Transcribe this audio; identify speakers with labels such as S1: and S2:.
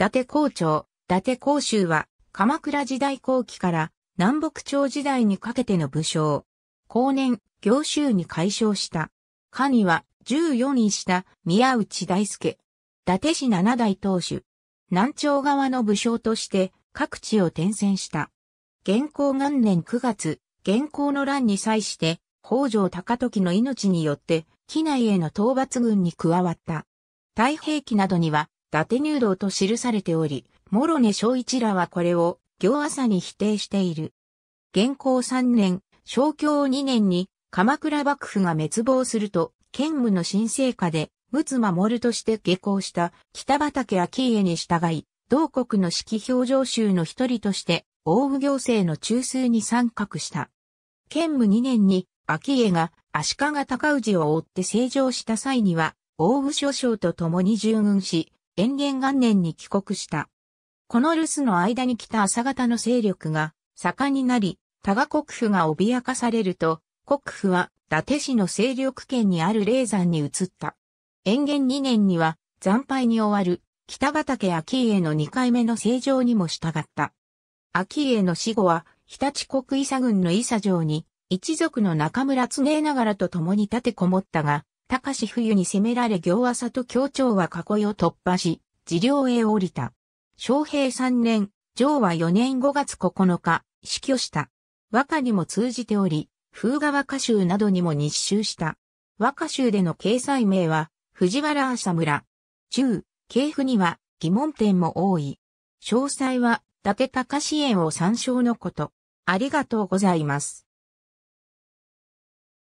S1: 伊達校長、達校州は、鎌倉時代後期から南北朝時代にかけての武将。後年、行州に改称した。下には、14人した宮内大輔。伊達市七代当主。南朝側の武将として各地を転戦した。元寇元年9月、元寇の乱に際して、北条高時の命によって、機内への討伐軍に加わった。太平記などには、伊達入道と記されており、諸根正一らはこれを行朝に否定している。元寇3年、正教2年に鎌倉幕府が滅亡すると、兼務の新成果で、陸奥守として下校した北畠顕家に従い、同国の指揮表情集の一人として、大府行政の中枢に参画した。兼務2年に、昭家が足利尊氏を追って成城した際には、大府諸将と共に従軍し、延元元年に帰国した。この留守の間に来た朝方の勢力が盛んになり、多賀国府が脅かされると、国府は伊達市の勢力圏にある霊山に移った。延元2年には惨敗に終わる北畠秋家の2回目の正常にも従った。秋家の死後は日立国伊佐郡の伊佐城に一族の中村常長らと共に立てこもったが、高志冬に攻められ行朝と協調は囲いを突破し、自領へ降りた。昌平三年、上は四年五月九日、死去した。和歌にも通じており、風河和歌集などにも日集した。和歌集での掲載名は、藤原浅村。中、系譜には疑問点も多い。詳細は、伊達高志園を参照のこと。ありが
S2: とうございます。